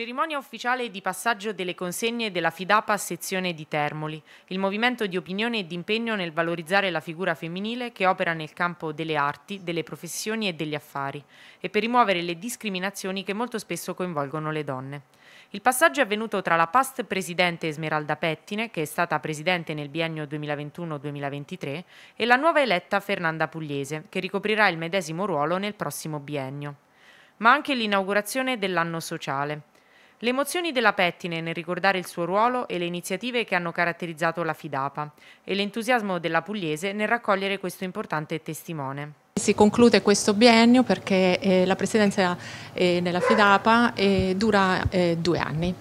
Cerimonia ufficiale di passaggio delle consegne della Fidapa sezione di Termoli, il movimento di opinione e di impegno nel valorizzare la figura femminile che opera nel campo delle arti, delle professioni e degli affari, e per rimuovere le discriminazioni che molto spesso coinvolgono le donne. Il passaggio è avvenuto tra la past presidente Esmeralda Pettine, che è stata presidente nel biennio 2021-2023, e la nuova eletta Fernanda Pugliese, che ricoprirà il medesimo ruolo nel prossimo biennio. Ma anche l'inaugurazione dell'anno sociale. Le emozioni della Pettine nel ricordare il suo ruolo e le iniziative che hanno caratterizzato la Fidapa e l'entusiasmo della Pugliese nel raccogliere questo importante testimone. Si conclude questo biennio perché eh, la presidenza eh, nella Fidapa eh, dura eh, due anni.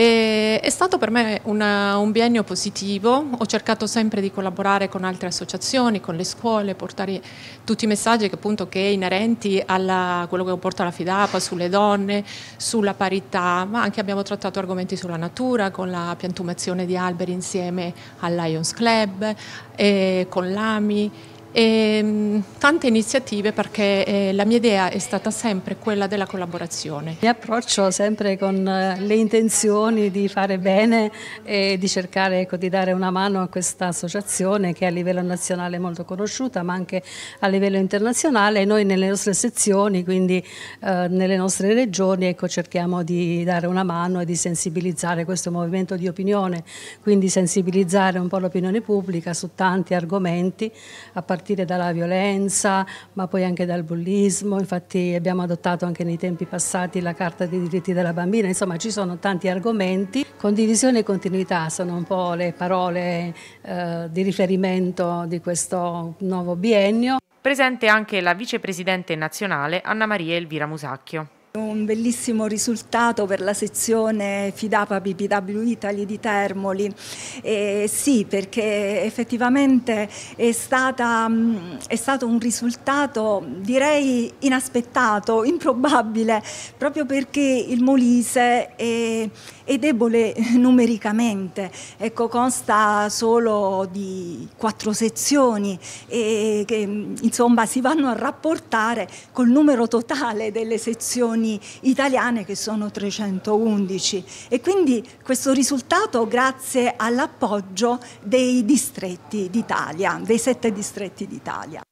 E è stato per me una, un biennio positivo, ho cercato sempre di collaborare con altre associazioni, con le scuole, portare tutti i messaggi che, appunto, che inerenti a quello che porta la FIDAPA sulle donne, sulla parità, ma anche abbiamo trattato argomenti sulla natura, con la piantumazione di alberi insieme al Lions Club, con l'AMI e, ehm, tante iniziative perché eh, la mia idea è stata sempre quella della collaborazione. Mi approccio sempre con eh, le intenzioni di fare bene e di cercare ecco, di dare una mano a questa associazione che a livello nazionale è molto conosciuta ma anche a livello internazionale. Noi nelle nostre sezioni, quindi eh, nelle nostre regioni, ecco, cerchiamo di dare una mano e di sensibilizzare questo movimento di opinione, quindi sensibilizzare un po' l'opinione pubblica su tanti argomenti a partire partire dalla violenza, ma poi anche dal bullismo. Infatti abbiamo adottato anche nei tempi passati la Carta dei diritti della bambina. Insomma, ci sono tanti argomenti. Condivisione e continuità sono un po' le parole eh, di riferimento di questo nuovo biennio. Presente anche la vicepresidente nazionale Anna Maria Elvira Musacchio. Un bellissimo risultato per la sezione Fidapa BPW Italy di Termoli, eh, sì perché effettivamente è, stata, è, stato un risultato direi inaspettato, improbabile, proprio perché il Molise è, è debole numericamente, ecco, consta solo di quattro sezioni e che insomma si vanno a rapportare col numero totale delle sezioni compagnie italiane che sono 311 e quindi questo risultato grazie all'appoggio dei distretti d'Italia, dei sette distretti d'Italia.